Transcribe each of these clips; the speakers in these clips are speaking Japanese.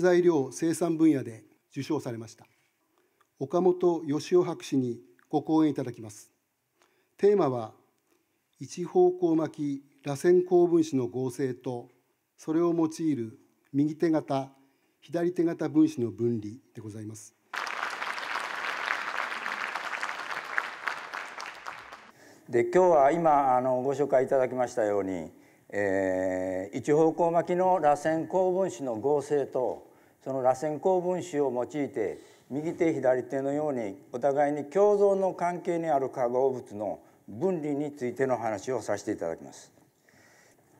材料生産分野で受賞されました岡本義雄博士にご講演いただきますテーマは一方向巻き螺旋高分子の合成とそれを用いる右手型左手型分子の分離でございますで今日は今あのご紹介いただきましたようにえー、一方向巻きの螺旋高分子の合成とその螺旋高分子を用いて右手左手のようにお互いに共存の関係にある化合物の分離についての話をさせていただきます。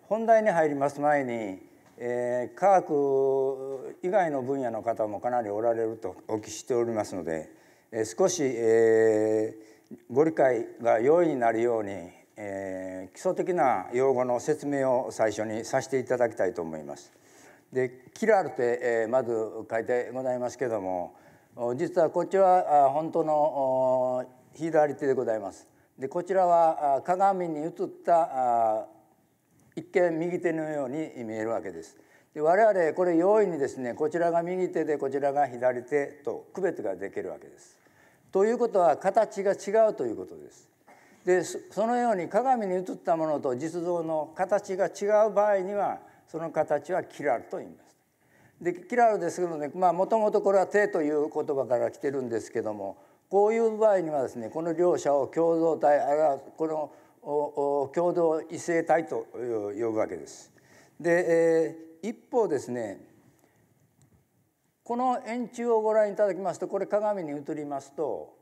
本題に入ります前に、えー、科学以外の分野の方もかなりおられるとお聞きしておりますので、えー、少し、えー、ご理解が容易になるようにえー、基礎的な用語の説明を最初にさせていただきたいと思います。でキラル」って、えー、まず書いてございますけども実はこっちは本当の左手でございます。でこちらは鏡に映った一見右手のように見えるわけです。で我々これ容易にですねこちらが右手でこちらが左手と区別ができるわけです。ということは形が違うということです。でそのように鏡に映ったものと実像の形が違う場合にはその形はキラルと言います。でキラルですけどねもともとこれは手という言葉から来てるんですけどもこういう場合にはですねこの両者を共同体あるいはこの共同異性体と呼ぶわけです。で、えー、一方ですねこの円柱をご覧いただきますとこれ鏡に映りますと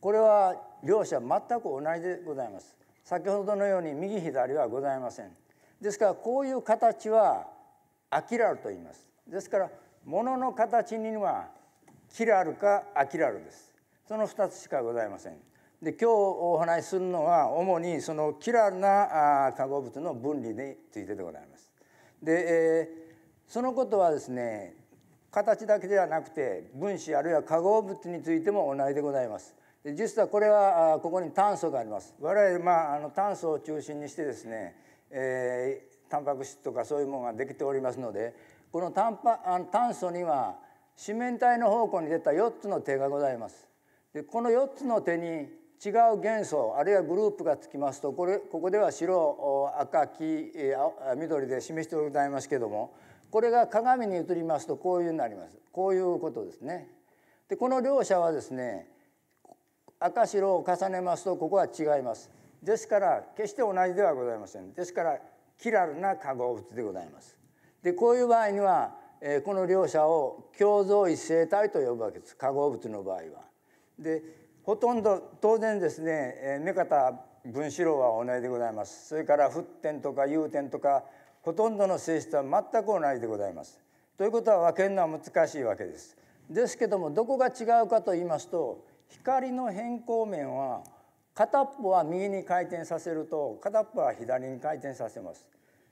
これは両者全く同じでございます先ほどのように右左はございませんですからこういう形はアキラルと言いますですから物の形にはキラルかアキラルですその2つしかございませんで今日お話しするのは主にそのキラルな化合物の分離についてでございますで、えー、そのことはですね形だけではなくて分子あるいは化合物についても同じでございますで実はこれはあここに炭素があります我々、まあ、あの炭素を中心にしてですね、えー、タンパク質とかそういうものができておりますのでこのタンパあの炭素には四面体の方向に出た4つの手がございます。でこの4つの手に違う元素あるいはグループがつきますとこれここでは白赤黄緑で示してございますけれどもこれが鏡に映りますとこういうになりますこういうことですね。でこの両者はですね赤白を重ねますとここは違いますですから決して同じではございませんですからキラルな化合物でございますでこういう場合には、えー、この両者を共造異性体と呼ぶわけです化合物の場合は。でほとんど当然ですね、えー、目方分子炉は同じでございますそれから沸点とか融点とかほとんどの性質は全く同じでございます。ということは分けるのは難しいわけです。ですけどもどこが違うかと言いますと光の変光面は片っぽは右に回転させると片っぽは左に回転させます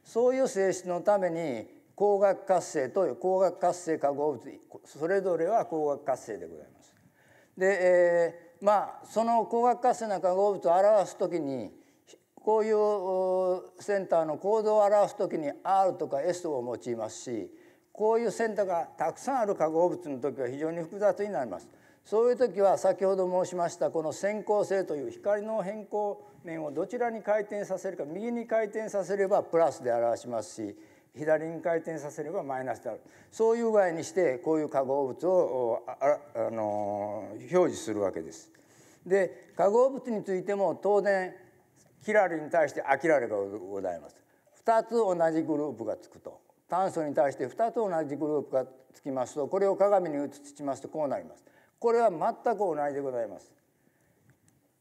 そういう性質のために光学活性と光学活性化合物それぞれは光学活性でございます。で、えー、まあその光学活性な化合物を表すときにこういうセンターの構造を表すときに R とか S を用いますしこういうセンターがたくさんある化合物の時は非常に複雑になります。そういう時は先ほど申しましたこの先行性という光の変更面をどちらに回転させるか右に回転させればプラスで表しますし左に回転させればマイナスであるそういう具合にしてこういう化合物をあの表示するわけです。で化合物についても当然キラルに対してアキラがございます。2つ同じグループがつくと炭素に対して2つ同じグループがつきますとこれを鏡に映しますとこうなります。これは全く同じでございます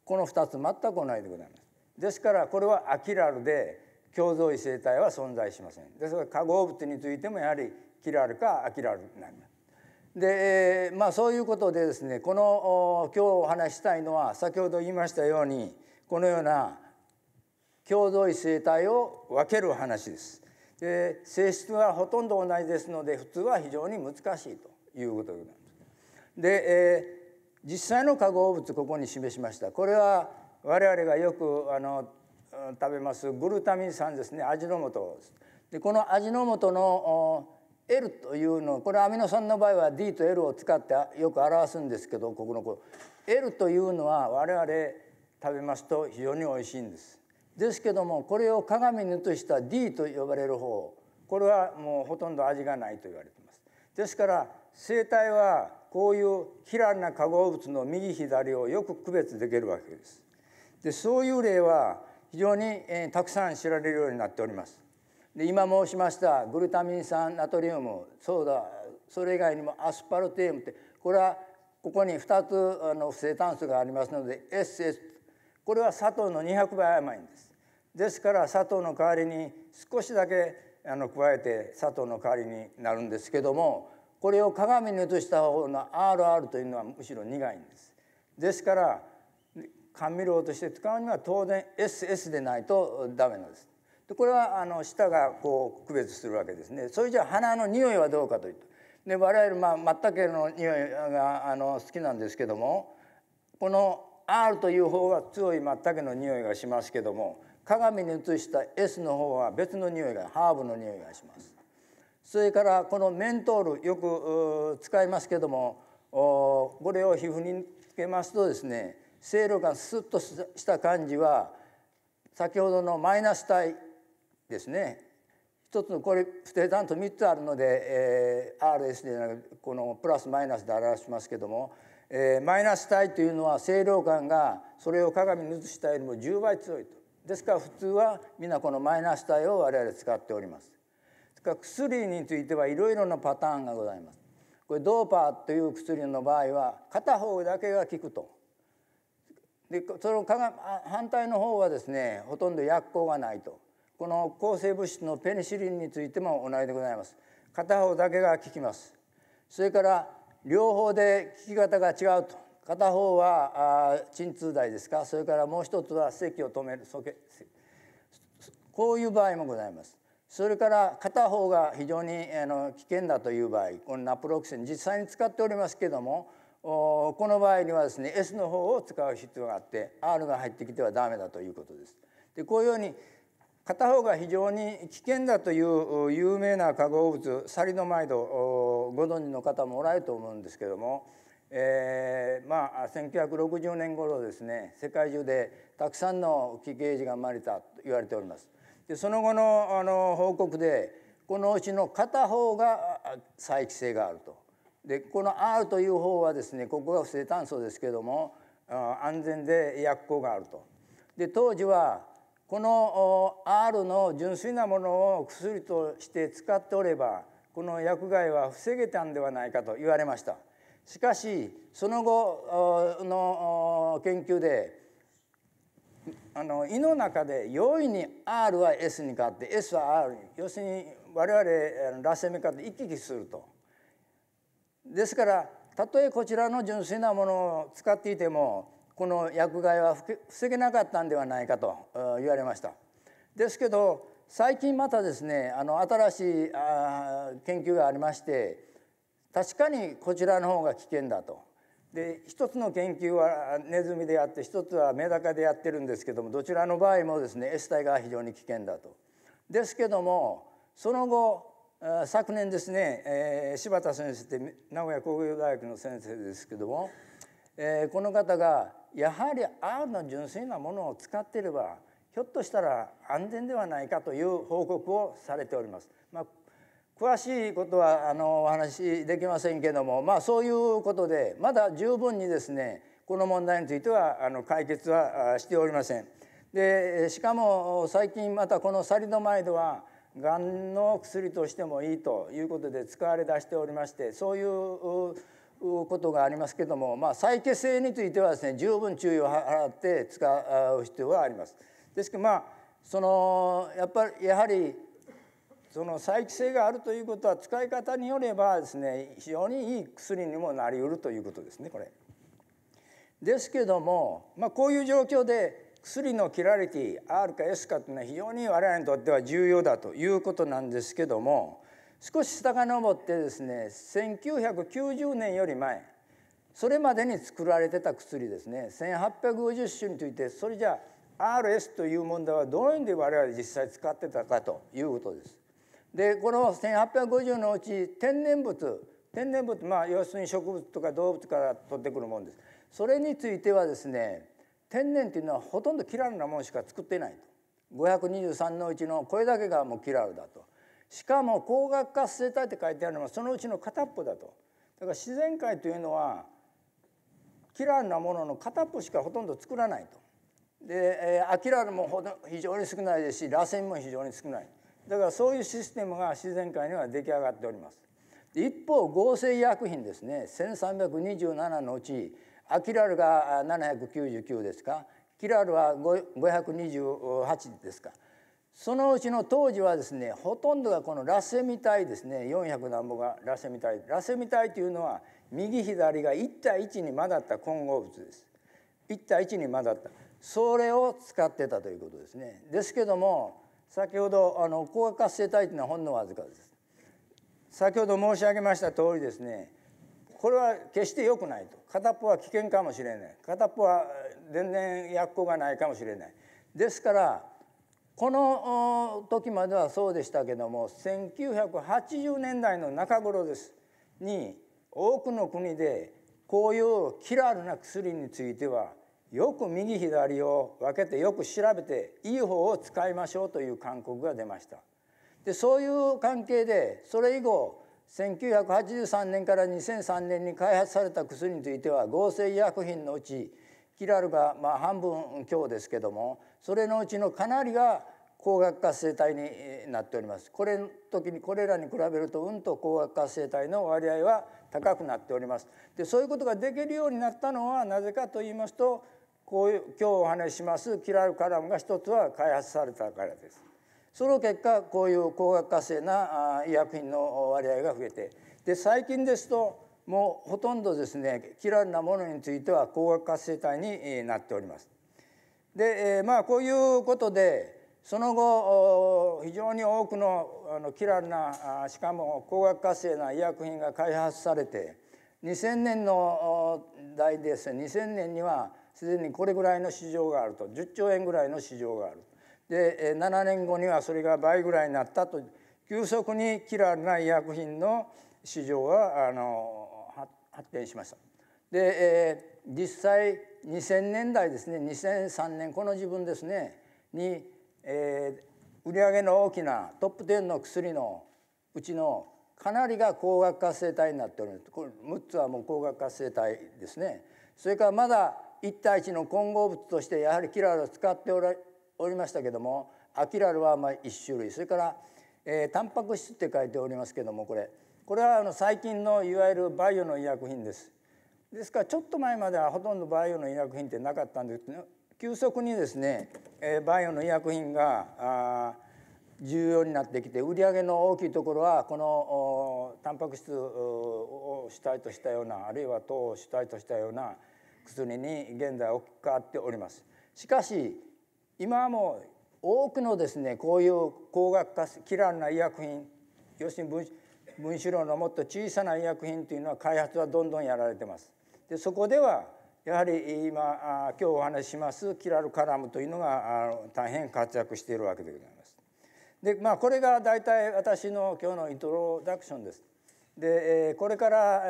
この2つ全く同じでございますですからこれはアキラルで共造異性体は存在しませんですから化合物についてもやはりキラルかアキラルになります。で、まあ、そういうことでですねこの今日お話したいのは先ほど言いましたようにこのような共同異性体を分ける話です。で性質はほとんど同じですので普通は非常に難しいということです。で、えー、実際の化合物ここに示しましたこれは我々がよくあの食べますグルタミン酸ですね味の素でこの味の素の L というのこれアミノ酸の場合は D と L を使ってよく表すんですけどここのこ L というのは我々食べますと非常においしいんです。ですけどもこれを鏡にとした D と呼ばれる方これはもうほとんど味がないと言われてます。ですから生体はこういう非乱な化合物の右左をよく区別できるわけです。でそういう例は非常に、えー、たくさん知られるようになっております。で今申しましたグルタミン酸ナトリウムソーダそれ以外にもアスパルテームってこれはここに2つあの不正炭素がありますので SS これは砂糖の200倍甘いんです。ですから砂糖の代わりに少しだけあの加えて砂糖の代わりになるんですけどもこれを鏡に映した方の RR というのはむしろ苦いんです。ですから甘味料として使うには当然 SS でないとダメなんです。でこれはあの舌がこう区別するわけですね。それじゃあ鼻の匂いはどうかというと。で我々まあマッタケの匂いがあの好きなんですけどもこの R という方は強いマッタケの匂いがしますけども鏡に映した S の方は別の匂いがハーブの匂いがします。それからこのメントールよく使いますけどもこれを皮膚につけますとですね清涼感スッとした感じは先ほどのマイナス体ですね一つのこれステータンと3つあるので、えー、RS でこのプラスマイナスで表しますけども、えー、マイナス体というのは清涼感がそれを鏡に映したよりも10倍強いとですから普通は皆このマイナス体を我々使っております。薬についてはいろいろなパターンがございます。これドーパーという薬の場合は片方だけが効くと。でその反対の方はですねほとんど薬効がないと。この抗生物質のペニシリンについても同じでございます。片方だけが効きます。それから両方で効き方が違うと。片方は鎮痛剤ですかそれからもう一つは咳を止めるそこういう場合もございます。それから片方が非常にあの危険だという場合このナプロキセン実際に使っておりますけどもこの場合にはですね S の方を使う必要があって R が入ってきてはダメだということです。でこういうように片方が非常に危険だという有名な化合物サリノマイドご存知の方もおられると思うんですけども、えー、まあ1960年頃ですね世界中でたくさんの危奇ージが生まれたと言われております。でその後のあの報告でこのうちの片方が再帰性があると。でこの R という方はですねここが不正炭素ですけども安全で薬効があると。で当時はこの R の純粋なものを薬として使っておればこの薬害は防げたんではないかと言われましたしかしその後の研究であの胃の中で容易に R は S に変わって S は R に要するに我々螺旋目かで行き来すると。ですからたとえこちらの純粋なものを使っていてもこの薬害は防げなかったんではないかと言われました。ですけど最近またですねあの新しい研究がありまして確かにこちらの方が危険だとで一つの研究はネズミであって一つはメダカでやってるんですけどもどちらの場合もですね S 体が非常に危険だと。ですけどもその後昨年ですね、えー、柴田先生って名古屋工業大学の先生ですけども、えー、この方がやはり R の純粋なものを使っていればひょっとしたら安全ではないかという報告をされております。まあ、詳しいことはあのお話しできませんけども、まあ、そういうことでまだ十分にですねこの問題についてはあの解決はしておりません。でしかも最近またこのサリドマイドはがんの薬としてもいいということで使われだしておりましてそういうことがありますけども、まあ、再結成についてはですね十分注意を払って使う必要があります。ですけどまあそのやっぱりやはりその再帰性があるということは使い方によればですね非常にいい薬にもなりうるということですねこれ。ですけども、まあ、こういう状況で薬のキラリティ R か S かというのは非常に我々にとっては重要だということなんですけども少し下ぼってですね1990年より前それまでに作られてた薬ですね1850種についてそれじゃあ RS という問題はどのように我々実際使ってたかということです。でこの1850のうち天然物天然物まあ要するに植物とか動物から取ってくるもんですそれについてはですね天然というのはほとんどキラルなものしか作ってないと523のうちのこれだけがもうキラルだとしかも光学活性体って書いてあるのはそのうちの片っぽだとだから自然界というのはキラルなものの片っぽしかほとんど作らないとで、えー、アキラルも非常に少ないですし螺旋も非常に少ないだからそういうシステムが自然界には出来上がっております一方合成医薬品ですね1327のうちアキラルが799ですかキラルは528ですかそのうちの当時はですねほとんどがこのラセミ体ですね400何本がラセミ体ラセミ体というのは右左が1対1に混ざった混合物です1対1に混ざったそれを使ってたということですねですけども先ほどあの高活性体というのはほんのわずかです先ほど申し上げました通りですねこれは決して良くないと片っぽは危険かもしれない片っぽは全然薬効がないかもしれないですからこの時まではそうでしたけども1980年代の中頃ですに多くの国でこういうキラーな薬についてはよく右左を分けてよく調べていい方を使いましょうという勧告が出ました。でそういう関係でそれ以後1983年から2003年に開発された薬については合成医薬品のうちキラルがまあ半分強ですけどもそれのうちのかなりが光学活性体になっておりますこれ時にこれらに比べるとうんと光学活性体の割合は高くなっておりますでそういうことができるようになったのはなぜかと言いますとこういう今日お話ししますキラルカラムが一つは開発されたからです。その結果こういう高額化成な医薬品の割合が増えてで最近ですともうほとんどですねキラルなものについては高額化性体になっております。でまあこういうことでその後非常に多くのあのキラルなしかも高額化性な医薬品が開発されて2000年の代ですね2000年にはすでにこれぐらいの市場があると10兆円ぐらいの市場があるで7年後にはそれが倍ぐらいになったと急速にキラーな医薬品の市場はあの発展しました。で、えー、実際2000年代ですね2003年この自分ですねに、えー、売上の大きなトップ10の薬のうちのかなりが高額活性体になっておりますこれ6つはもう高額活性体ですねそれからまだ1対1の混合物としてやはりキラルを使っておりましたけどもアキラルはまあ1種類それから、えー、タンパク質って書いておりますけどもこれこれはあの最近のいわゆるバイオの医薬品です。ですからちょっと前まではほとんどバイオの医薬品ってなかったんですけど急速にですね、えー、バイオの医薬品があ重要になってきて売り上げの大きいところはこのタンパク質を主体としたようなあるいは糖を主体としたような薬に現在置き換わっております。しかし今も多くのですねこういう高額化キラーな医薬品要するに分子量のもっと小さな医薬品というのは開発はどんどんやられてます。でそこではやはり今今日お話ししますキラルカラムというのが大変活躍しているわけでございます。でまあこれが大体私の今日のイントロダクションです。でこれから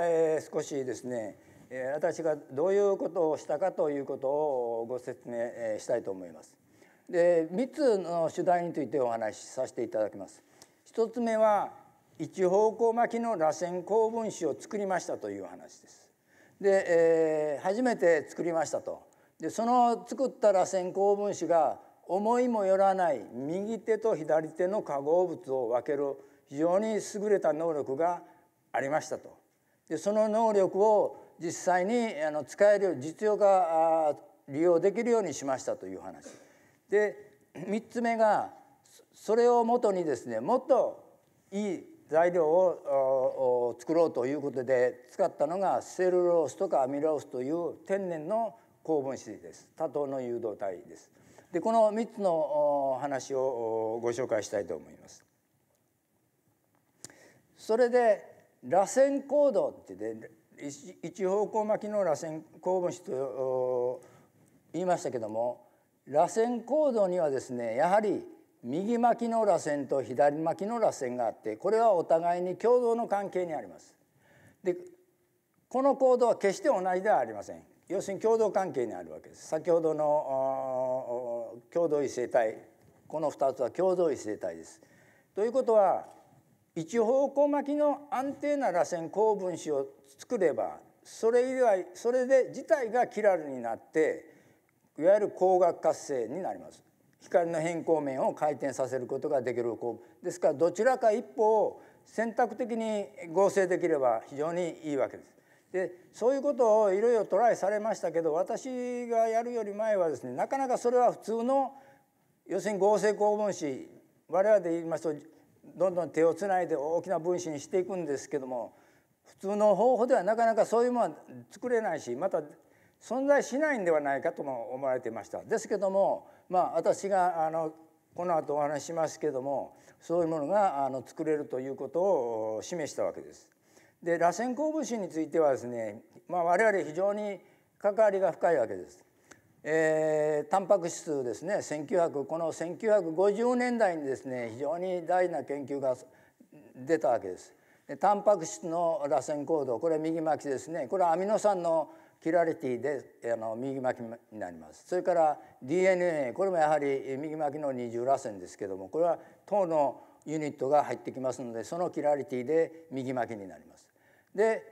少しですね私がどういうことをしたかということをご説明したいと思います。で3つの主題についてお話しさせていただきます。1つ目は一方向巻きの螺旋公分子を作りましたという話です。で、えー、初めて作りましたと。でその作った螺旋公分子が思いもよらない右手と左手の化合物を分ける非常に優れた能力がありましたと。でその能力を実際にあの使えるよう実用化利用できるようにしましたという話で3つ目がそれをもとにですねもっといい材料を作ろうということで使ったのがセルロースとかアミロースという天然の高分子です多糖の誘導体ですでこの3つの話をご紹介したいと思いますそれで螺旋行動って一方向巻きの螺旋構文物と言いましたけども螺旋構造にはですねやはり右巻きの螺旋と左巻きの螺旋があってこれはお互いに共同の関係にあります。でこの行動は決して同じではありません。要するに共同関係にあるわけです。先ほどの共同異性体この2つは共同異性体です。ということは一方向巻きの安定な螺旋高分子を作ればそれ以外それで自体がキラルになっていわゆる光学活性になります光の変光面を回転させることができるですからどちらか一方を選択的に合成できれば非常にいいわけです。でそういうことをいろいろトライされましたけど私がやるより前はですねなかなかそれは普通の要するに合成高分子我々で言いますとどんどん手をつないで大きな分子にしていくんですけども普通の方法ではなかなかそういうものは作れないしまた存在しないんではないかとも思われていました。ですけども、まあ、私があのこの後お話ししますけどもそういうものがあの作れるということを示したわけです。で螺旋鉱物についてはですね、まあ、我々非常に関わりが深いわけです。えー、タンパク質ですね1900この1950年代にですね非常に大事な研究が出たわけです。タンパク質の螺旋行動これ右巻きですねこれはアミノ酸のキラリティであの右巻きになりますそれから DNA これもやはり右巻きの二重螺旋ですけどもこれは糖のユニットが入ってきますのでそのキラリティで右巻きになります。で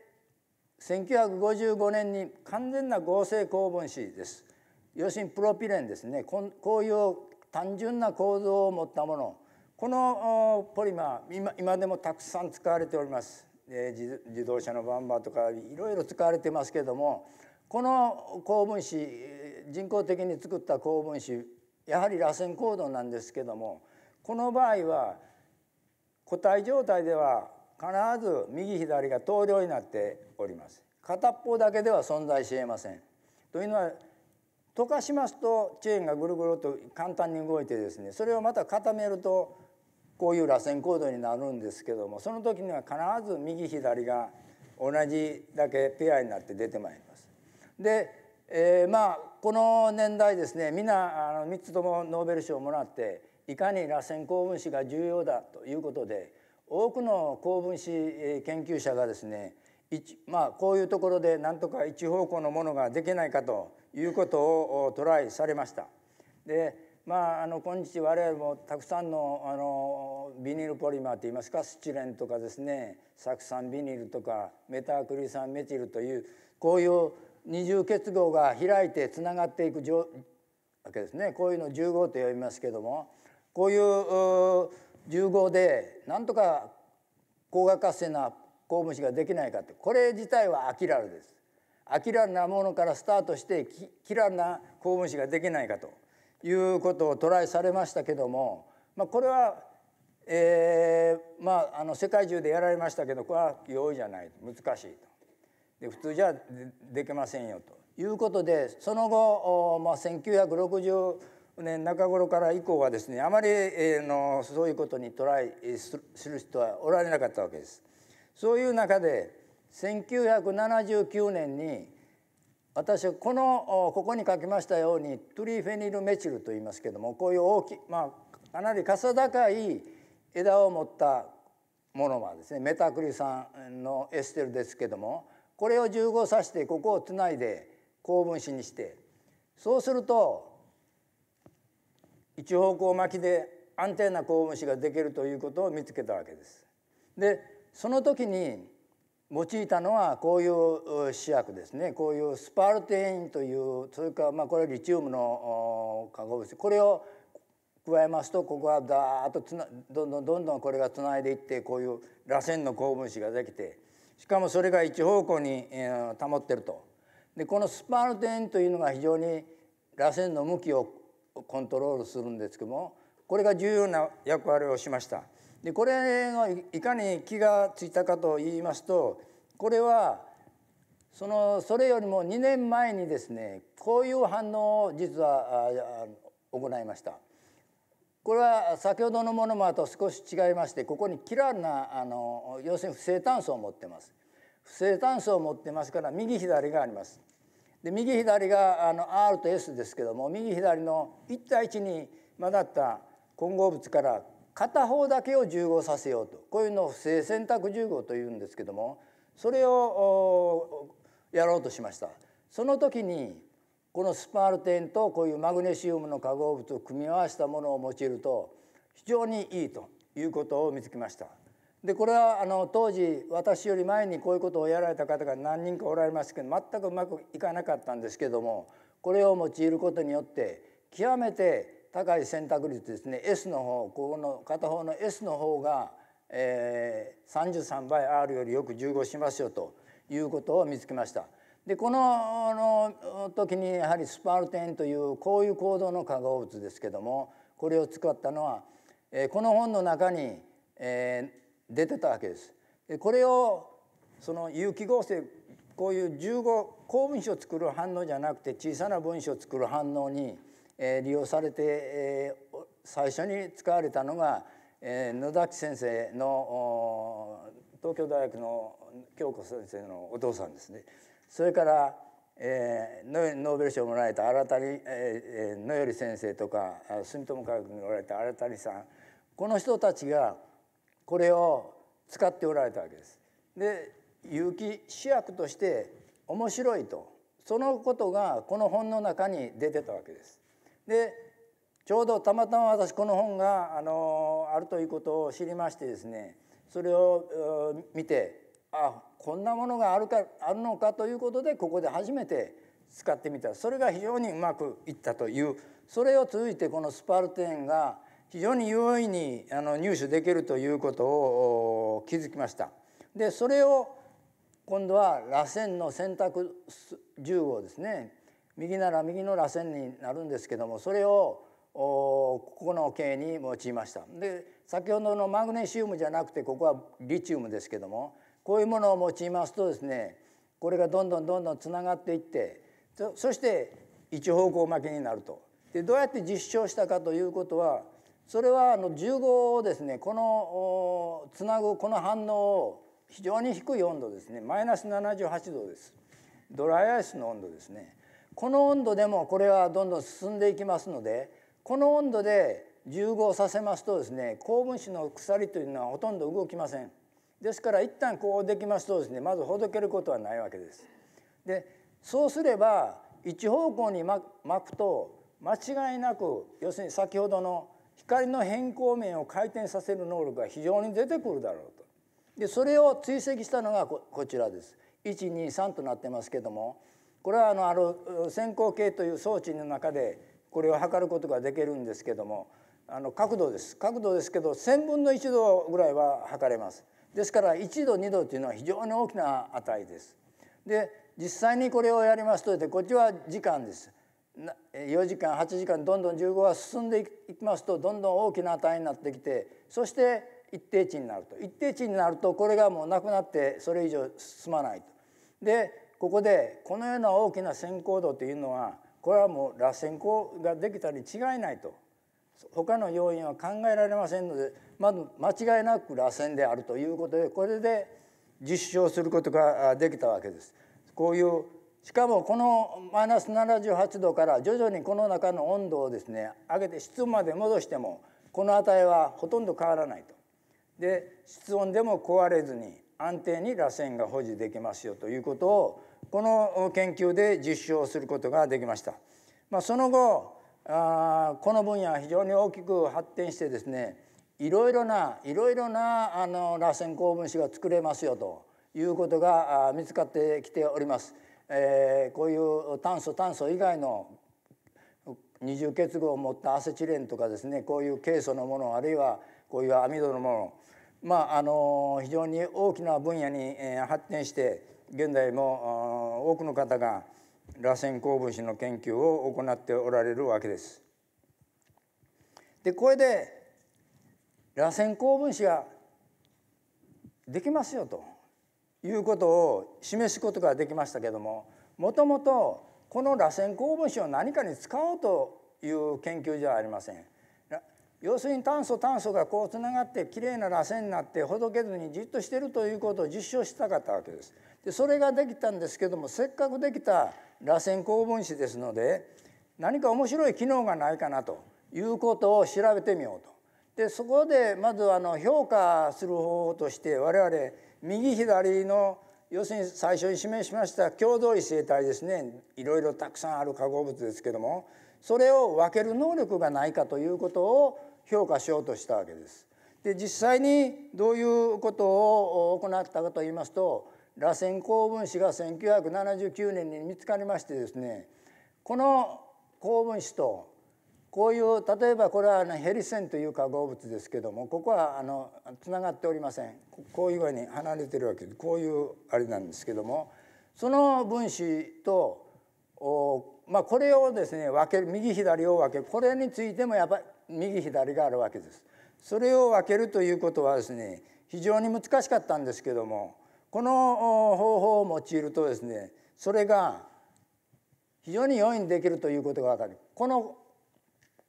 1955年に完全な合成高分子です。要するにプロピレンですねこういう単純な構造を持ったものこのポリマー今今でもたくさん使われております、えー、自動車のバンバーとかいろいろ使われてますけどもこの高分子人工的に作った高分子やはり螺旋構造なんですけどもこの場合は固体状態では必ず右左が等量になっております片っぽだけでは存在しえませんというのは溶かしますとチェーンがぐるぐると簡単に動いてですねそれをまた固めるとこういう螺旋構造になるんですけどもその時には必ず右左が同じだけペアになって出てまいります。で、えー、まあこの年代ですねみんなあの3つともノーベル賞をもらっていかに螺旋高分子が重要だということで多くの高分子研究者がですねまあ、こういうところでなんとか一方向のものができないかということをトライされました。でまあ、あの今日我々もたくさんのあのビニールポリマーといいますかスチレンとかですね酢酸ビニールとかメタクリ酸メチルというこういう二重結合が開いてつながっていくわけですねこういうの重合と呼びますけどもこういう重合でなんとか高額活性な公務士ができないかってこれ自体はアキラルです。アキラルなものからスタートしてキラルな公務士ができないかということをトライされましたけども、まあ、これは、えーまあ、あの世界中でやられましたけどこれは容易じゃない難しいとで普通じゃできませんよということでその後、まあ、1960年中頃から以降はですねあまり、えー、のそういうことにトライする人はおられなかったわけです。そういう中で1979年に私はこのここに書きましたようにトリフェニルメチルと言いますけどもこういう大きまあかなりかさ高い枝を持ったものはですねメタクリ酸のエステルですけどもこれを15さしてここをつないで高分子にしてそうすると一方向巻きで安定な高分子ができるということを見つけたわけです。でその時に用いたのはこういう試薬ですねこういうスパルテインというそれからまあこれはリチウムの化合物これを加えますとここはだーッとつなどんどんどんどんこれがつないでいってこういう螺旋の高分子ができてしかもそれが一方向に保ってると。でこのスパルテインというのが非常に螺旋の向きをコントロールするんですけどもこれが重要な役割をしました。でこれがいかに気がついたかと言いますとこれはそのそれよりも2年前にですねこういう反応を実は行いました。これは先ほどのものもあと少し違いましてここにキラーなあの要するに不正炭素を持ってます。不正炭素を持ってますから右左があります。で右左があの R と S ですけども右左の1対1に混ざった混合物から片方だけを重合させようとこういうのを不正選択重合というんですけどもそれをやろうとしました。その時にこのスパルテンとこういうマグネシウムの化合物を組み合わせたものを用いると非常にいいということを見つけました。でこれはあの当時私より前にこういうことをやられた方が何人かおられますけど全くうまくいかなかったんですけどもこれを用いることによって極めて高い選択率ですね S の方ここの片方の S の方が、えー、33倍 R よりよく15しますよということを見つけました。でこの時にやはりスパールテンというこういう行動の化合物ですけどもこれを使ったのは、えー、この本の中に、えー、出てたわけです。でこれをその有機合成こういう15公文書を作る反応じゃなくて小さな分子を作る反応にえ利用されて、え最初に使われたのが、え野崎先生の東京大学の京子先生のお父さんですね。それから、えノーベル賞をもらえた新谷、えー、野頼先生とか住友科学におられた新谷さんこの人たちがこれを使っておられたわけです。で有機主役として面白いとそのことがこの本の中に出てたわけです。でちょうどたまたま私この本があのあるということを知りましてですねそれを見てあこんなものがあるかあるのかということでここで初めて使ってみたそれが非常にうまくいったというそれを通じてこのスパルテンが非常に容易にあの入手できるということを気づきました。でそれを今度は螺旋の選択銃をですね右なら右の螺旋になるんですけどもそれをここの形に用いました。で先ほどのマグネシウムじゃなくてここはリチウムですけどもこういうものを用いますとですねこれがどんどんどんどんつながっていってそして一方向巻きになると。でどうやって実証したかということはそれはあの15をですねこのつなぐこの反応を非常に低い温度ですねマイナス78度ですドライアイスの温度ですねこの温度でもこれはどんどん進んでいきますのでこの温度で重合させますとですね高分子の鎖というのはほとんど動きません。ですから一旦こうできますとですねまずほどけることはないわけです。でそうすれば一方向に巻くと間違いなく要するに先ほどの光の変光面を回転させる能力が非常に出てくるだろうと。でそれを追跡したのがこちらです。123となってますけどもこれはあのあの先行形という装置の中でこれを測ることができるんですけどもあの角度です角度ですけど1,000分の1度ぐらいは測れます。ですから1度2度というのは非常に大きな値です。で実際にこれをやりますとでこっちは時間です。4時間8時間どんどん15は進んでいきますとどんどん大きな値になってきてそして一定値になると一定値になるとこれがもうなくなってそれ以上進まないと。でここでこのような大きな先行度というのはこれはもう螺旋光ができたに違いないと他の要因は考えられませんのでまず間違いなく螺旋であるということでこれで実証することができたわけです。こういうしかもこのマイナス78度から徐々にこの中の温度をですね上げて室温まで戻してもこの値はほとんど変わらないと。で室温でも壊れずに安定に螺旋が保持できますよということをこの研究で実証することができました。まあ、その後あこの分野は非常に大きく発展してですねいろいろないろいろなあの螺旋高分子が作れますよということが見つかってきております。えー、こういう炭素炭素以外の二重結合を持ったアセチレンとかですねこういうケイ素のものあるいはこういうアミドのものまああの非常に大きな分野に、えー、発展して現在も多くの方が螺旋鉱物の研究を行っておられるわけです。でこれで螺旋鉱分子ができますよということを示すことができましたけどももともとこの螺旋鉱分子を何かに使おうという研究じゃありません。要するに炭素炭素がこうつながってきれいな螺旋になってほどけずにじっとしてるということを実証したかったわけです。でそれができたんですけどもせっかくできた螺旋高分子ですので何か面白い機能がないかなということを調べてみようと。でそこでまずあの評価する方法として我々右左の要するに最初に示しました共同異性体ですねいろいろたくさんある化合物ですけどもそれを分ける能力がないかということを評価しようとしたわけです。で実際にどういうことを行ったかといいますと螺旋高分子が1979年に見つかりましてですねこの高分子とこういう例えばこれはヘリセンという化合物ですけどもここはあのつながっておりませんこういうふうに離れてるわけでこういうあれなんですけどもその分子とまあ、これをですね分ける右左を分けるこれについてもやっぱり右左があるわけです。それを分けるということはですね非常に難しかったんですけどもこの方法を用いるとですねそれが非常に容易にできるということが分かる。この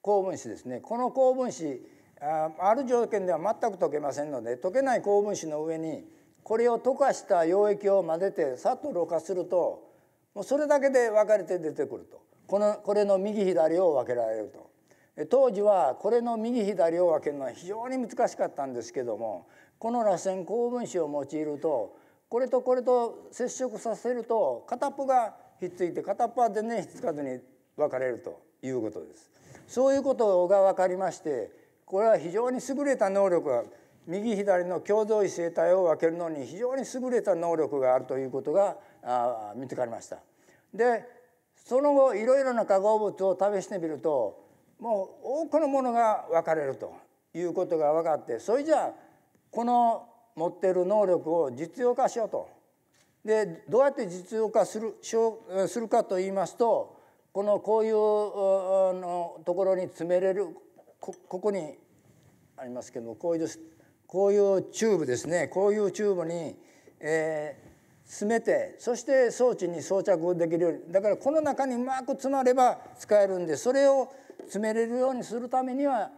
高分子ですねこの高分子ある条件では全く解けませんので解けない高分子の上にこれを溶かした溶液を混ぜてさっとろ過するともうそれだけで分かれて出てくるとこのこれの右左を分けられると当時はこれの右左を分けるのは非常に難しかったんですけどもこの螺旋高分子を用いるとこれとこれと接触させると片っぽがひっついて片っぽは全然ひっつかずに分かれるということです。そういうことが分かりましてこれは非常に優れた能力が右左の共同異性体を分けるのに非常に優れた能力があるということがあ見つかりました。でその後いろいろな化合物を試してみるともう多くのものが分かれるということが分かってそれじゃあこの持ってる能力を実用化しようと。でどうやって実用化するしょするかと言いますとこのこういうのところに詰めれるここにありますけどもこういうこういうチューブですねこういうチューブに、えー、詰めてそして装置に装着できるようにだからこの中にうまく詰まれば使えるんでそれを詰めれるようにするためには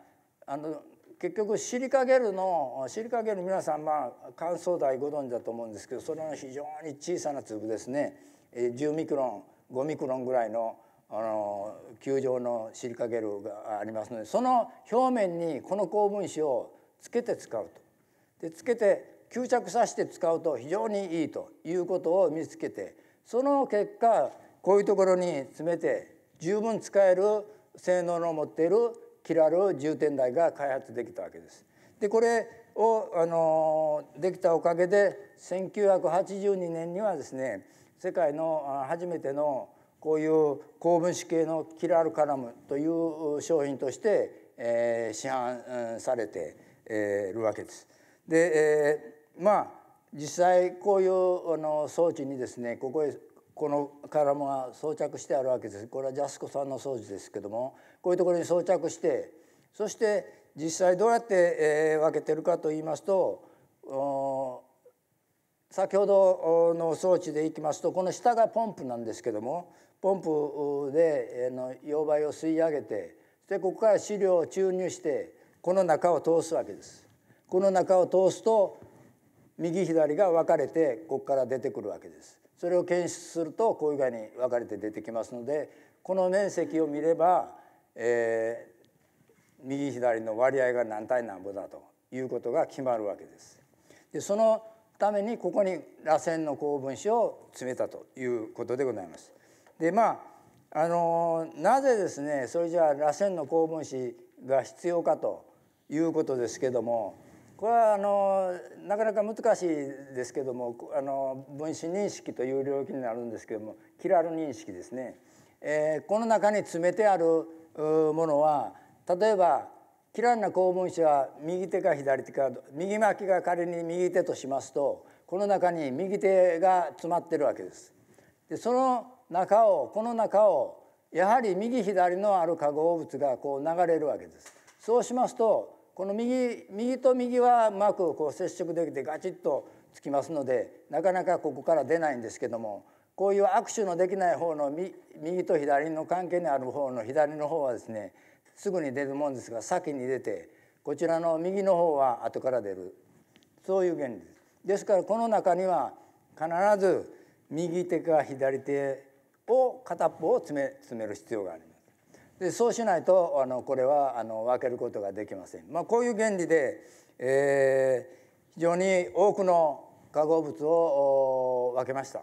あの結局シリカゲルのシリカゲル皆さんまあ乾燥剤ご存知だと思うんですけどそれの非常に小さな粒ですね10ミクロン5ミクロンぐらいのあの球状のシリカゲルがありますのでその表面にこの高分子をつけて使うと。でつけて吸着させて使うと非常にいいということを見つけてその結果こういうところに詰めて十分使える性能の持っているキラル充填台が開発できたわけです。でこれを、あのできたおかげで1982年にはですね世界の初めてのこういう高分子系のキラルカラムという商品として、えー、市販されているわけです。で、えーまあ実際こういうあの装置にですねここへこのカラムが装着してあるわけですこれはジャスコさんの装置ですけどもこういうところに装着してそして実際どうやって、えー、分けてるかと言いますと先ほどの装置でいきますとこの下がポンプなんですけどもポンプで、えー、の溶媒を吸い上げてでここから飼料を注入してこの中を通すわけです。この中を通すと右左が分かれてここから出てくるわけです。それを検出するとこういう具に分かれて出てきますのでこの面積を見れば、えー、右左の割合が何対何分だということが決まるわけです。でそのためにここに螺旋の高分子を詰めたということでございます。でまああのなぜですねそれじゃあ螺旋の高分子が必要かということですけどもこれはあのなかなか難しいですけどもあの分子認識という領域になるんですけどもキラル認識ですね、えー、この中に詰めてあるものは例えばキラルな高分子は右手か左手か右巻きが仮に右手としますとこの中に右手が詰まってるわけです。でその中をこの中をやはり右左のある化合物がこう流れるわけです。そうしますとこの右右と右はうまくこう接触できてガチッとつきますのでなかなかここから出ないんですけどもこういう握手のできない方の右と左の関係にある方の左の方はですねすぐに出るもんですが先に出てこちらの右の方は後から出るそういう原理です。ですからこの中には必ず右手か左手を片っぽを詰め詰める必要があります。でそうしないとあのこれはあの分けることができません。まあ、こういう原理で、えー、非常に多くの化合物を分けました。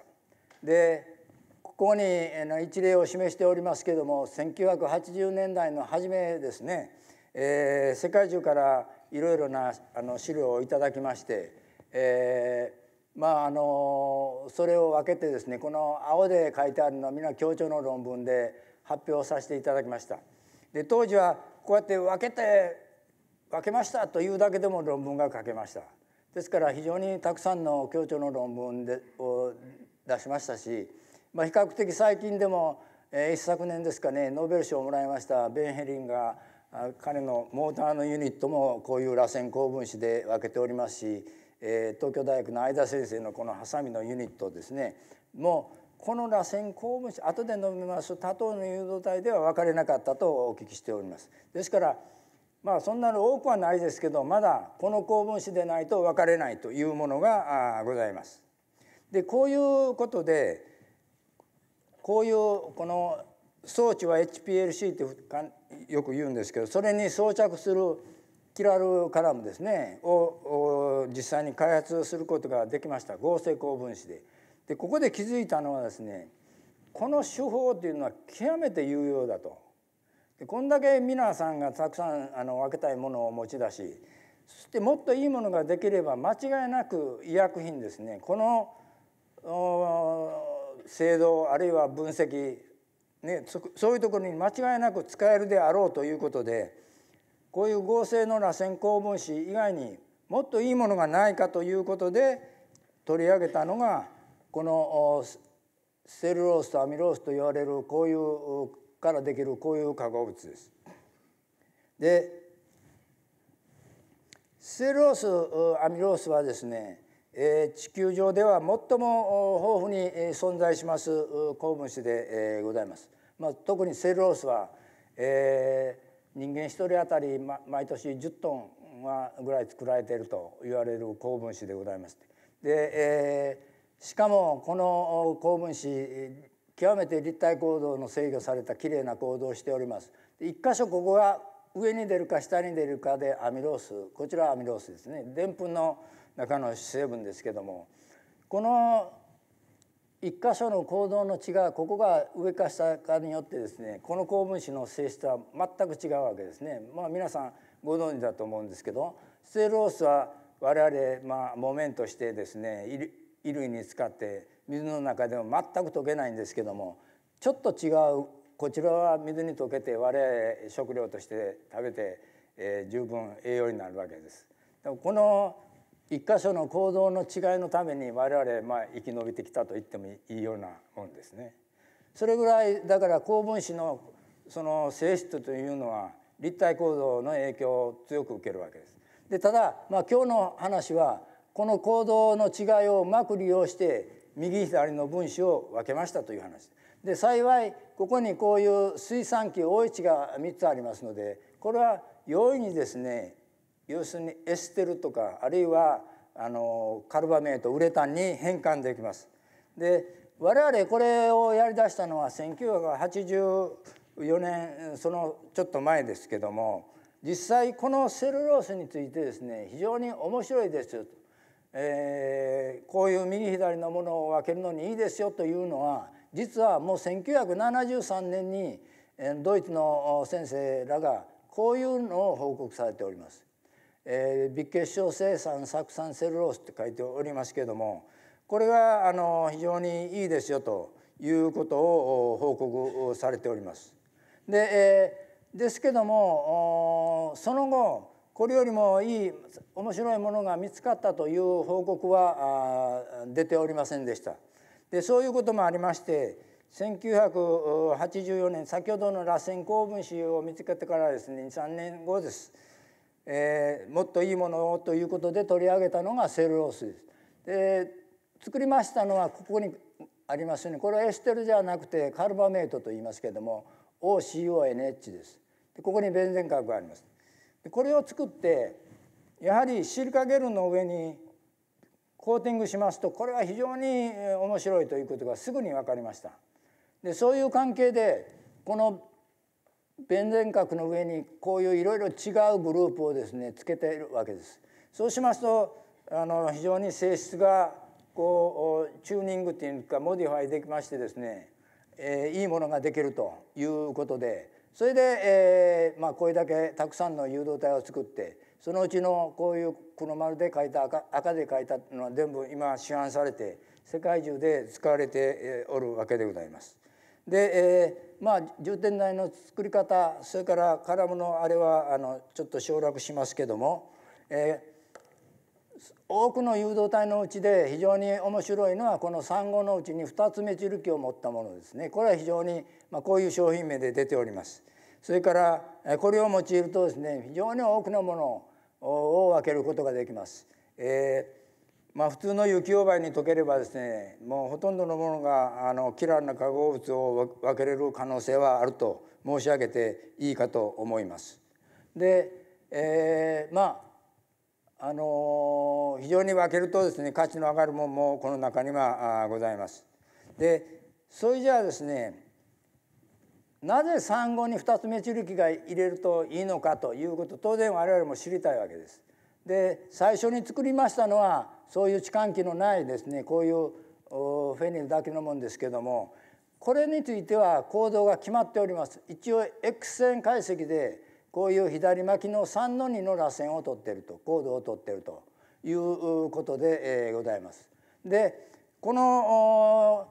でここに一例を示しておりますけれども1980年代の初めですね、えー、世界中からいろいろなあの資料をいただきまして、えー、まああのそれを分けてですねこの青で書いてあるのは皆協調の論文で発表させていただきました。で当時はこうやって分けて分けましたというだけでも論文が書けました。ですから非常にたくさんの協調の論文でを出しましたし、まあ、比較的最近でも、えー、一昨年ですかねノーベル賞をもらいましたベン・ヘリンが彼のモーターのユニットもこういう螺旋高分子で分けておりますし、えー、東京大学の相田先生のこのハサミのユニットですねもうこの螺旋鉱物後で述べます多頭の誘導体では分かれなかったとお聞きしております。ですからまあそんなの多くはないですけどまだこの高分子でないと分かれないというものがございます。でこういうことでこういうこの装置は HPLC ってよく言うんですけどそれに装着するキラルカラムですねを実際に開発することができました合成高分子で。でここで気づいたのはですねこの手法というのは極めて有用だと。でこんだけ皆さんがたくさんあの分けたいものを持ち出しそしてもっといいものができれば間違いなく医薬品ですねこの制度あるいは分析、ね、そういうところに間違いなく使えるであろうということでこういう合成の螺旋高分子以外にもっといいものがないかということで取り上げたのがこのセルロースとアミロースと言われるこういうからできるこういう化合物です。でセルロースアミロースはですね地球上では最も豊富に存在します鉱物質でございます。まあ、特にセルロースは、えー、人間一人当たり、ま、毎年10トンはぐらい作られていると言われる鉱物質でございます。で、えーしかもこの公文子極めて立体構造の制御された綺麗な行動をしております。一箇所ここが上に出るか下に出るかでアミロースこちらはアミロースですねでんぷんの中の成分ですけどもこの一箇所の行動の違いここが上か下かによってですねこの高分子の性質は全く違うわけですね。まあ、皆さんご存知だと思うんですけどステロースは我々、まあ、木綿としてですね衣類に使って水の中でも全く溶けないんですけどもちょっと違うこちらは水に溶けて我々食料として食べて、えー、十分栄養になるわけです。でもこの一箇所の行動の違いのために我々まあ生き延びてきたと言ってもいいようなもんですね。それぐらいだから高分子のその性質というのは立体構造の影響を強く受けるわけです。でただまあ今日の話はこの行動の違いをうまく利用して右左の分子を分けましたという話で幸いここにこういう水産機 OH が3つありますのでこれは容易にですね要するにエステルとかあるいはあのカルバメートウレタンに変換できます。で我々これをやりだしたのは1984年そのちょっと前ですけども実際このセルロースについてですね非常に面白いですえー、こういう右左のものを分けるのにいいですよというのは実はもう1973年にドイツの先生らがこういうのを報告されております。えー、微結晶生産酢酸セルロースって書いておりますけれどもこれがあの非常にいいですよということを報告されております。で、えー、ですけどもその後これよりもいい面白いものが見つかったという報告は出ておりませんでした。でそういうこともありまして1984年先ほどの螺旋高分子を見つけてからですね23年後です、えー、もっといいものをということで取り上げたのがセルロースです。で作りましたのはここにありますよねこれはエステルじゃなくてカルバメイトと言いますけれども OCONH ですでここにベンゼン核がありますこれを作ってやはりシリカゲルの上にコーティングしますとこれは非常に面白いということがすぐに分かりました。でそういう関係でこのベンゼン核の上にこういういろいろ違うグループをですねつけているわけです。そうしますとあの非常に性質がこうチューニングっていうかモディファイできましてですね、えー、いいものができるということでそれで、えーまあ、これだけたくさんの誘導体を作ってそのうちのこういうこの丸で書いた赤赤で書いたのは全部今市販されて世界中で使われておるわけでございます。で、えー、まあ充填台の作り方それからカラムのあれはあのちょっと省略しますけども、えー、多くの誘導体のうちで非常に面白いのはこの産後のうちに2つ目チル基を持ったものですねこれは非常に、まあ、こういう商品名で出ておりますそれからこれを用いるとですね非常に多くのものを分けることができます、えー、まあ、普通の有機溶媒に溶ければですねもうほとんどのものがあのキラーな化合物を分けれる可能性はあると申し上げていいかと思いますで、えー、まああの非常に分けるとですね価値の上がるもんもこの中にはございます。でそれじゃあですねなぜ産後に2つ目チルキが入れるといいのかということ当然我々も知りたいわけです。で最初に作りましたのはそういう置換器のないですねこういうフェニルだけのもんですけどもこれについては行動が決まっております。一応 X 線解析でこういう左巻きの3の2の螺旋を取ってるとコードを取ってるということで、えございます。でこの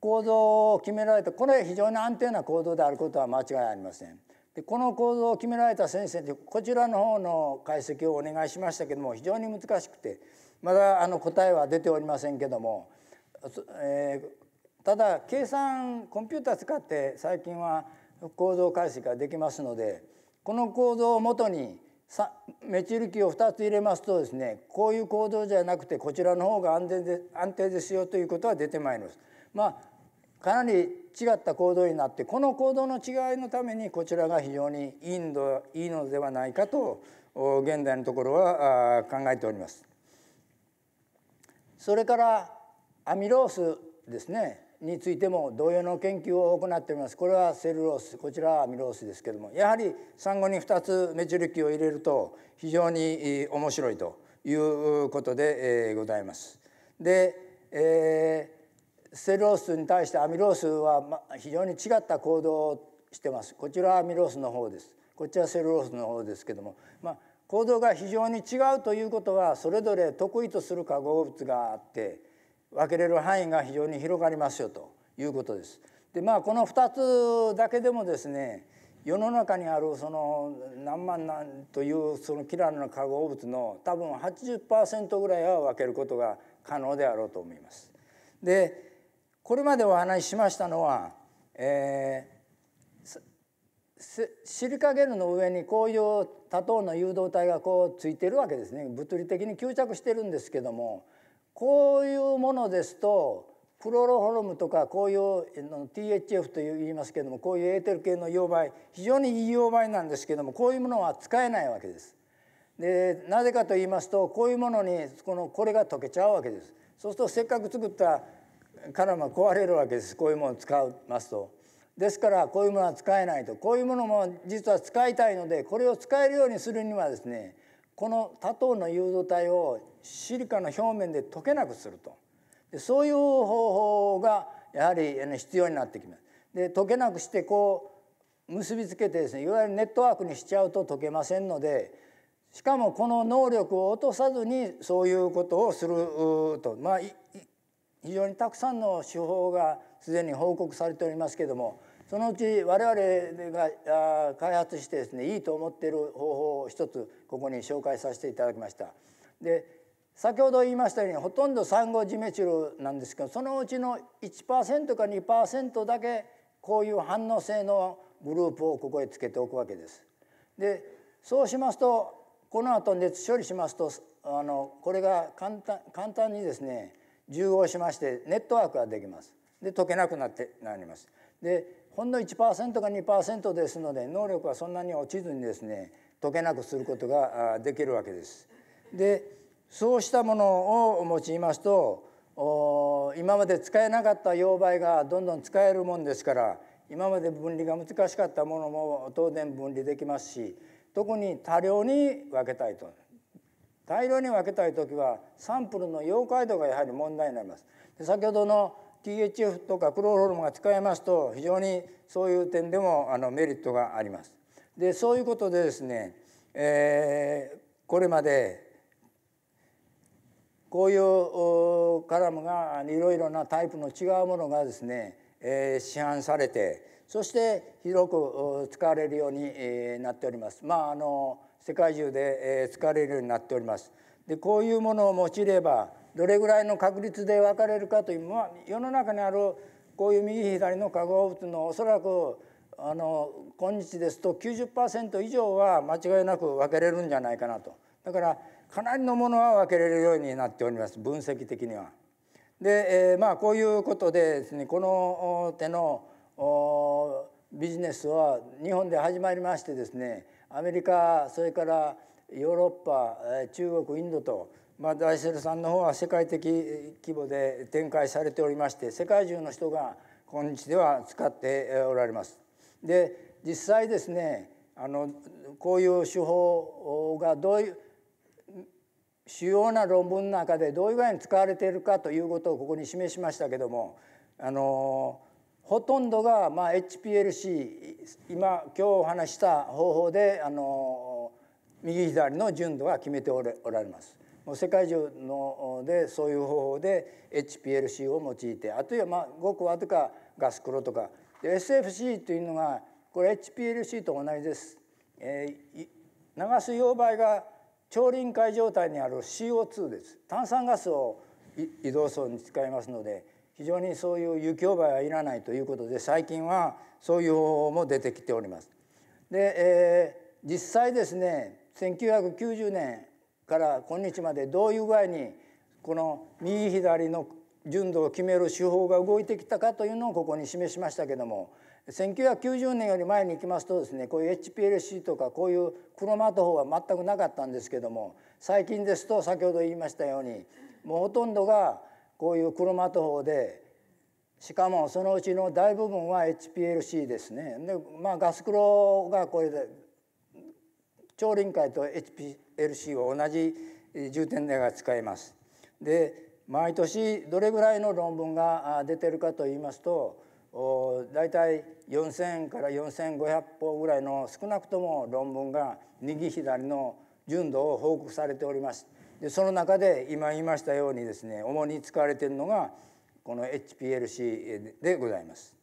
構造を決められたこれ非常に安定な構造であることは間違いありません。でこの構造を決められた先生にこちらの方の解析をお願いしましたけども非常に難しくてまだあの答えは出ておりませんけども、えー、ただ計算コンピューター使って最近は構造解析ができますので。この構造をもとにメチル基を2つ入れますとですねこういう構造じゃなくてこちらの方が安全で安定ですよということは出てまいります。まあ、かなり違った行動になってこの行動の違いのためにこちらが非常にいいのいいのではないかと現代のところは考えております。それからアミロースですねについても同様の研究を行っておりますこれはセルロースこちらはアミロースですけどもやはり産後に2つメチル基を入れると非常に面白いということでございます。で、えー、セルロースに対してアミロースはま非常に違った行動をしてますこちらはアミロースの方ですこちらセルロースの方ですけども、まあ、行動が非常に違うということはそれぞれ得意とする化合物があって分けれる範囲が非常に広がりますよということです。でまあこの2つだけでもですね世の中にあるその何万何というそのキラーの化合物の多分80%ぐらいは分けることが可能であろうと思います。でこれまでお話ししましたのは、えー、シリカゲルの上にこういう多糖の誘導体がこうついてるわけですね物理的に吸着してるんですけどもこういうものですとクロロホルムとかこういう THF と言いますけれどもこういうエーテル系の溶媒非常にいい溶媒なんですけれどもこういうものは使えないわけです。でなぜかと言いますとこういうものにこのこれが溶けちゃうわけです。そうするとせっかく作ったカラマ壊れるわけですこういうものを使いますと。ですからこういうものは使えないとこういうものも実は使いたいのでこれを使えるようにするにはですねこの多糖の誘導体をシリカの表面で溶けなくするとでそういう方法がやはり必要になってきます。で溶けなくしてこう結びつけてですねいわゆるネットワークにしちゃうと溶けませんのでしかもこの能力を落とさずにそういうことをするとまあ非常にたくさんの手法がすでに報告されておりますけどもそのうち我々が開発してですねいいと思っている方法を一つここに紹介させていただきました。で先ほど言いましたようにほとんどサンゴジメチルなんですけどそのうちの1%か2%だけこういう反応性のグループをここへつけておくわけです。でそうしますとこの後熱処理しますとあのこれが簡単簡単にですね重合しましてネットワークができます。で溶けなくなってなります。でほんの1%か2%ですので能力はそんなに落ちずにですね解けなくすることができるわけです。でそうしたものを用いますと今まで使えなかった溶媒がどんどん使えるもんですから今まで分離が難しかったものも当然分離できますし特に多量に分けたいと大量に分けたい時はサンプルの溶解度がやはり問題になります。で先ほどの THF とかクロロホルモが使えますと非常にそういう点でもあのメリットがあります。でそういうことでですね、えー、これまでこういうカラムがいろいろなタイプの違うものがですね、えー、市販されてそして広く使われるようになっております。まああの世界中で使われるようになっております。でこういうものを用いればどれぐらいの確率で分かれるかという、まあ、世の中にあるこういう右左の化合物のおそらくあの今日ですと90%以上は間違いなく分けれるんじゃないかなとだからかなりのものは分けれるようになっております分析的には。で、えー、まあこういうことでですねこの手のビジネスは日本で始まりましてですねアメリカそれからヨーロッパ中国インドとまあ、ダイセルさんの方は世界的規模で展開されておりまして世界中の人が今日では使っておられます。で実際ですねあのこういう手法がどういう主要な論文の中でどういう具合に使われているかということをここに示しましたけどもあのほとんどが、まあ、HPLC 今今日お話した方法であの右左の純度が決めておられます。もう世界中のでそういう方法で HPLC を用いてあとはまあごくわとかガスクロとかで SFC というのがこれ HPLC と同じです、えー、流す溶媒が超臨界状態にある CO2 です炭酸ガスを移動層に使いますので非常にそういう有機溶媒はいらないということで最近はそういう方法も出てきております。で、えー、実際ですね1990年から今日までどういう具合にこの右左の純度を決める手法が動いてきたかというのをここに示しましたけども1990年より前に行きますとですねこういう HPLC とかこういうクロマト法は全くなかったんですけども最近ですと先ほど言いましたようにもうほとんどがこういうクロマト法でしかもそのうちの大部分は HPLC ですねで、まあ、ガスクロがこれで超臨界と HP LC は同じ重点でが使えます。で毎年どれぐらいの論文が出てるかと言いますと大体4,000から4,500本ぐらいの少なくとも論文が右左の純度を報告されております。でその中で今言いましたようにですね主に使われているのがこの HPLC でございます。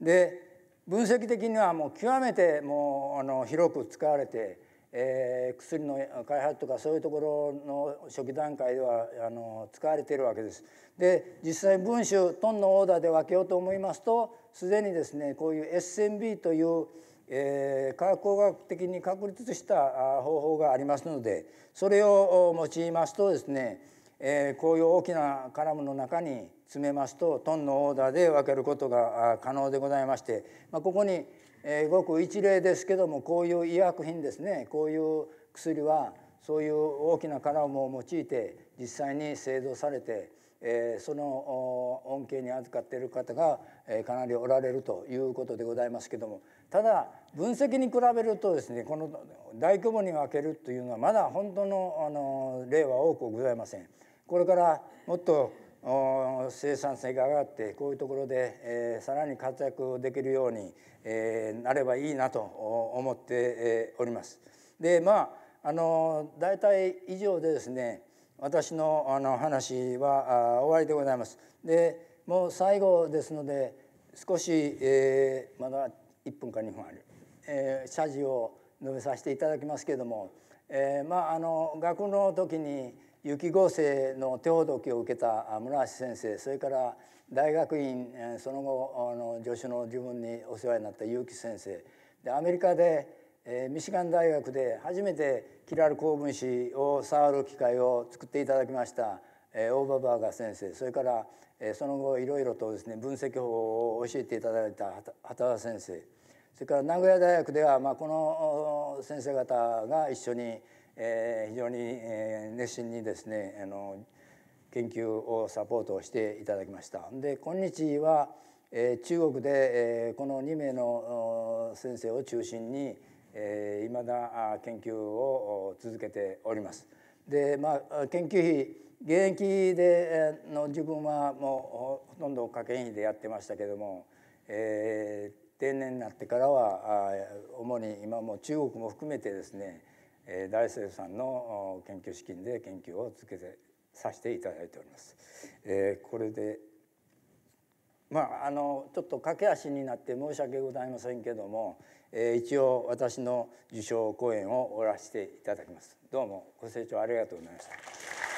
で分析的にはもう極めてもうあの広く使われてえー、薬の開発とかそういうところの初期段階ではあの使われているわけです。で実際文集トンのオーダーで分けようと思いますとすでにですねこういう SMB という、えー、科学工学的に確立した方法がありますのでそれを用いますとですね、えー、こういう大きなカラムの中に詰めますとトンのオーダーで分けることが可能でございまして、まあ、ここにえごく一例ですけどもこういう医薬品ですねこういう薬はそういう大きな殻も用いて実際に製造されて、えその恩恵に預かっている方が、えかなりおられるということでございますけどもただ分析に比べるとですねこの大規模に分けるというのはまだ本当のあの例は多くございません。これからもっと生産性が上がってこういうところで、えさらに活躍できるように、えなればいいなと思って、えおります。でまああの大体以上でですね私のあの話はあ終わりでございます。でもう最後ですので少し、えー、まだ1分か2分ある、えー、謝辞を述べさせていただきますけれども、えー、まああの学の時に雪合成の手ほどきを受けた村橋先生それから大学院その後あの助手の自分にお世話になった結城先生でアメリカで、えー、ミシガン大学で初めてキラル高分子を触る機会を作っていただきました、えー、オーバーバーガー先生それから、えー、その後いろいろとですね分析法を教えていただいた畑田先生それから名古屋大学では、まあ、この先生方が一緒にえー、非常に、えー、熱心にですねあの研究をサポートしていただきました。で今日は、えー、中国で、えー、この2名の先生を中心に、えー、だ研究を続けております。でまあ、研究費現役での自分はもうほとんど科研費でやってましたけども、えー、定年になってからは主に今も中国も含めてですねえ大生さんの研究資金で研究を続けてさせていただいております。えこれでまあ、あのちょっと駆け足になって申し訳ございませんけども、えー、一応私の受賞講演を終わらせていただきます。どうもご清聴ありがとうございました。